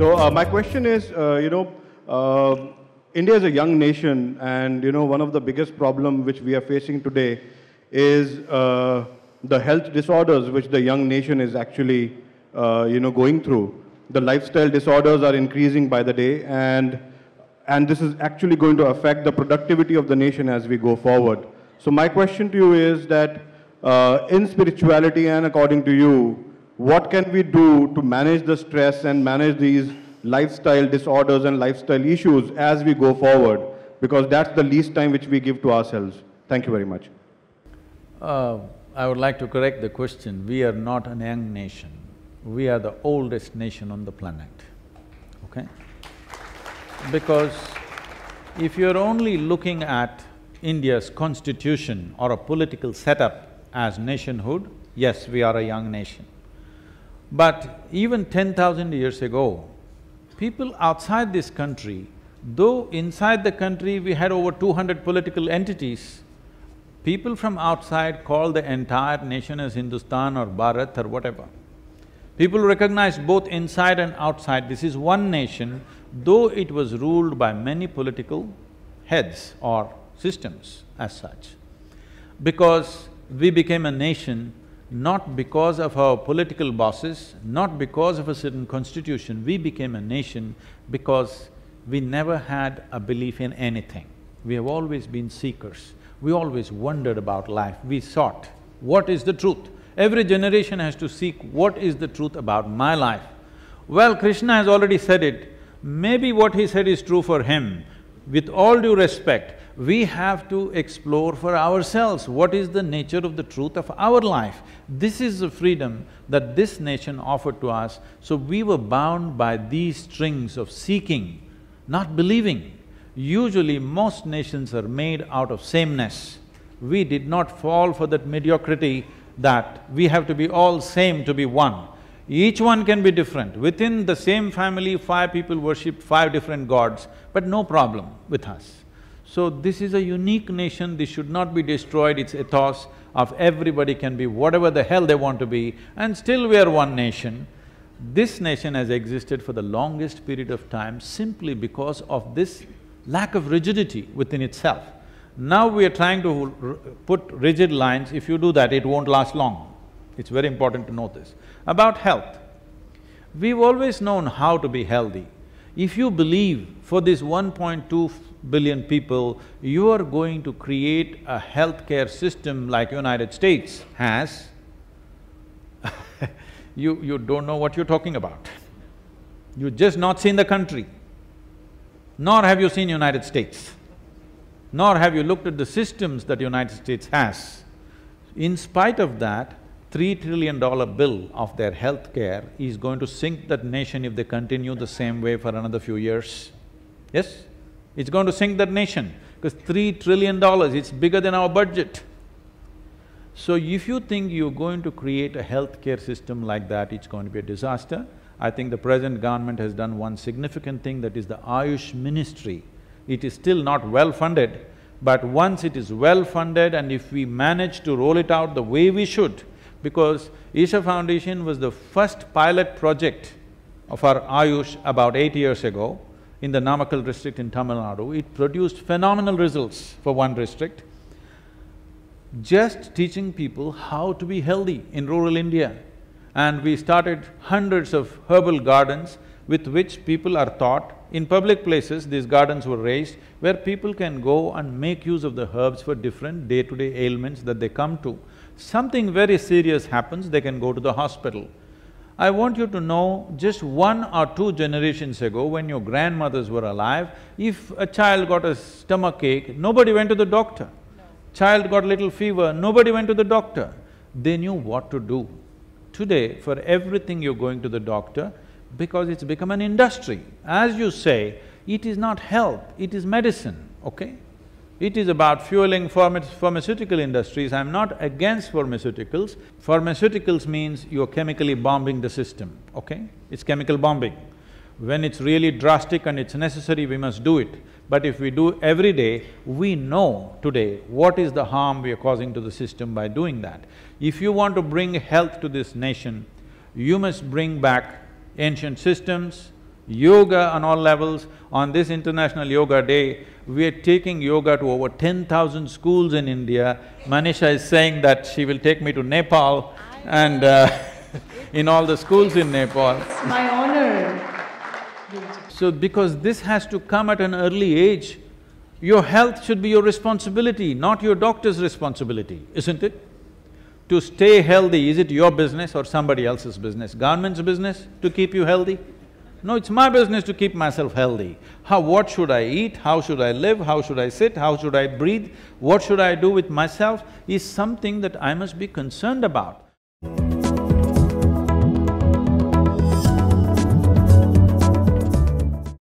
So uh, my question is, uh, you know, uh, India is a young nation, and you know, one of the biggest problem which we are facing today is uh, the health disorders which the young nation is actually, uh, you know, going through. The lifestyle disorders are increasing by the day, and and this is actually going to affect the productivity of the nation as we go forward. So my question to you is that uh, in spirituality and according to you, what can we do to manage the stress and manage these lifestyle disorders and lifestyle issues as we go forward? Because that's the least time which we give to ourselves. Thank you very much. Uh, I would like to correct the question. We are not a young nation. We are the oldest nation on the planet, okay? Because if you're only looking at India's constitution or a political setup as nationhood, yes, we are a young nation. But even ten thousand years ago, people outside this country, though inside the country we had over two hundred political entities, people from outside called the entire nation as Hindustan or Bharat or whatever. People recognized both inside and outside, this is one nation, though it was ruled by many political heads or systems as such. Because we became a nation not because of our political bosses, not because of a certain constitution, we became a nation because we never had a belief in anything. We have always been seekers. We always wondered about life. We sought, what is the truth? Every generation has to seek, what is the truth about my life? Well, Krishna has already said it, maybe what he said is true for him. With all due respect, we have to explore for ourselves what is the nature of the truth of our life. This is the freedom that this nation offered to us, so we were bound by these strings of seeking, not believing. Usually most nations are made out of sameness. We did not fall for that mediocrity that we have to be all same to be one. Each one can be different. Within the same family, five people worship five different gods, but no problem with us. So this is a unique nation, this should not be destroyed, its ethos of everybody can be whatever the hell they want to be and still we are one nation. This nation has existed for the longest period of time simply because of this lack of rigidity within itself. Now we are trying to put rigid lines, if you do that, it won't last long. It's very important to know this. About health, we've always known how to be healthy. If you believe for this 1.2 billion people, you are going to create a healthcare system like United States has, you… you don't know what you're talking about. You've just not seen the country, nor have you seen United States, nor have you looked at the systems that United States has. In spite of that, three trillion dollar bill of their healthcare is going to sink that nation if they continue the same way for another few years. Yes? It's going to sink that nation because three trillion dollars, it's bigger than our budget. So if you think you're going to create a healthcare system like that, it's going to be a disaster. I think the present government has done one significant thing that is the Ayush ministry. It is still not well funded, but once it is well funded and if we manage to roll it out the way we should, because Isha Foundation was the first pilot project of our Ayush about eight years ago, in the Namakkal district in Tamil Nadu, it produced phenomenal results for one district. Just teaching people how to be healthy in rural India. And we started hundreds of herbal gardens with which people are taught. In public places, these gardens were raised where people can go and make use of the herbs for different day-to-day -day ailments that they come to. Something very serious happens, they can go to the hospital. I want you to know just one or two generations ago, when your grandmothers were alive, if a child got a stomach ache, nobody went to the doctor. No. Child got little fever, nobody went to the doctor. They knew what to do. Today, for everything you're going to the doctor, because it's become an industry. As you say, it is not health, it is medicine, okay? It is about fueling pharmaceutical industries. I'm not against pharmaceuticals. Pharmaceuticals means you're chemically bombing the system, okay? It's chemical bombing. When it's really drastic and it's necessary, we must do it. But if we do every day, we know today what is the harm we are causing to the system by doing that. If you want to bring health to this nation, you must bring back ancient systems, yoga on all levels. On this International Yoga Day, we are taking yoga to over ten thousand schools in India. Manisha is saying that she will take me to Nepal and uh, in all the schools in Nepal. It's my honor. So because this has to come at an early age, your health should be your responsibility, not your doctor's responsibility, isn't it? To stay healthy, is it your business or somebody else's business? Government's business to keep you healthy? No, it's my business to keep myself healthy. How… what should I eat, how should I live, how should I sit, how should I breathe, what should I do with myself is something that I must be concerned about.